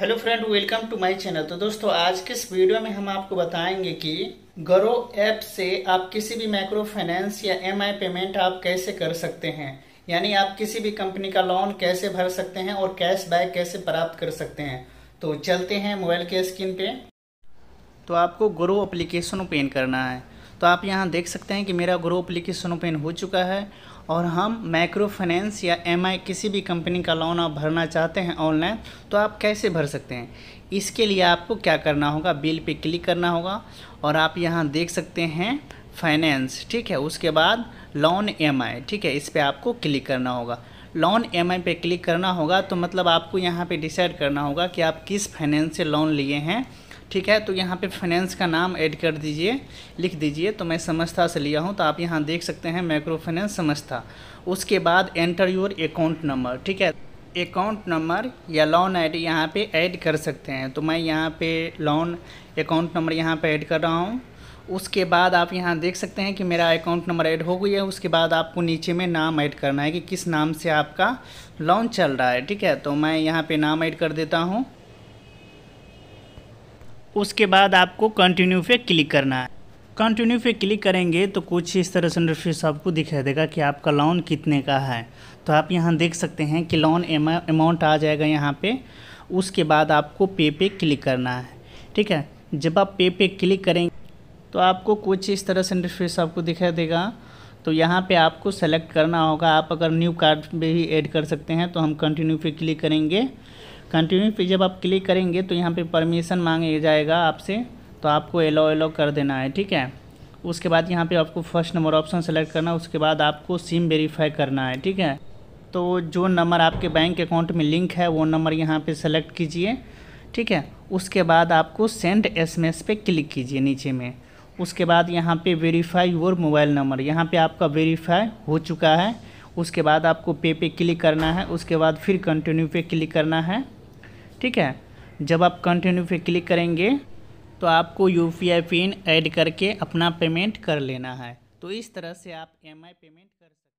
hello friend welcome to my channel तो दोस्तों आज के इस वीडियो में हम आपको बताएंगे कि गरो ऐप से आप किसी भी माइक्रो फाइनेंस या एमआई पेमेंट आप कैसे कर सकते हैं यानी आप किसी भी कंपनी का लोन कैसे भर सकते हैं और कैश बैक कैसे प्राप्त कर सकते हैं तो चलते हैं मोबाइल के स्क्रीन पे तो आपको गरो एप्लीकेशन ओपन करना है तो आप यहाँ देख सकते हैं कि मेरा ग्रो अप्लीकेशन ओपन हो चुका है और हम माइक्रो फाइनेंस या एम किसी भी कंपनी का लोन आप भरना चाहते हैं ऑनलाइन तो आप कैसे भर सकते हैं इसके लिए आपको क्या करना होगा बिल पे क्लिक करना होगा और आप यहाँ देख सकते हैं फाइनेंस ठीक है उसके बाद लोन एम ठीक है इस पर आपको क्लिक करना होगा लोन एम आई पे क्लिक करना होगा तो मतलब आपको यहाँ पे डिसाइड करना होगा कि आप किस फाइनेंस से लोन लिए हैं ठीक है तो यहाँ पे फाइनेंस का नाम ऐड कर दीजिए लिख दीजिए तो मैं समझता से लिया हूँ तो आप यहाँ देख सकते हैं माइक्रो फाइनेंस समझता उसके बाद एंटर योर अकाउंट नंबर ठीक है अकाउंट नंबर या लोन आई डी यहाँ पे ऐड कर सकते हैं तो मैं यहाँ पे लोन अकाउंट नंबर यहाँ पे ऐड कर रहा हूँ उसके बाद आप यहाँ देख सकते हैं कि मेरा अकाउंट नंबर ऐड हो गया है उसके बाद आपको नीचे में नाम ऐड करना है कि किस नाम से आपका लोन चल रहा है ठीक है तो मैं यहाँ पे नाम ऐड कर देता हूँ उसके बाद आपको कंटिन्यू पे क्लिक करना है कंटिन्यू पे क्लिक करेंगे तो कुछ इस तरह से इंटरफेस आपको दिखाई देगा कि आपका लोन कितने का है तो आप यहाँ देख सकते हैं कि लोन अमाउंट आ जाएगा यहाँ पे उसके बाद आपको पे पे क्लिक करना है ठीक है जब आप पे पे क्लिक करेंगे तो आपको कुछ इस तरह से इंटरफेस आपको दिखाई देगा तो यहाँ पे आपको सेलेक्ट करना होगा आप अगर न्यू कार्ड भी ऐड कर सकते हैं तो हम कंटिन्यू पे क्लिक करेंगे कंटिन्यू पे जब आप क्लिक करेंगे तो यहाँ पे परमिशन मांगे जाएगा आपसे तो आपको एलो एलो कर देना है ठीक है उसके बाद यहाँ पे आपको फर्स्ट नंबर ऑप्शन सेलेक्ट करना उसके बाद आपको सिम वेरीफाई करना है ठीक है तो जो नंबर आपके बैंक अकाउंट में लिंक है वो नंबर यहाँ पर सेलेक्ट कीजिए ठीक है उसके बाद आपको सेंड एस पे क्लिक कीजिए नीचे में उसके बाद यहाँ पे वेरीफाई योर मोबाइल नंबर यहाँ पे आपका वेरीफाई हो चुका है उसके बाद आपको पे पे क्लिक करना है उसके बाद फिर कंटिन्यू पे क्लिक करना है ठीक है जब आप कंटिन्यू पे क्लिक करेंगे तो आपको यू पिन ऐड करके अपना पेमेंट कर लेना है तो इस तरह से आप एम पेमेंट कर सकते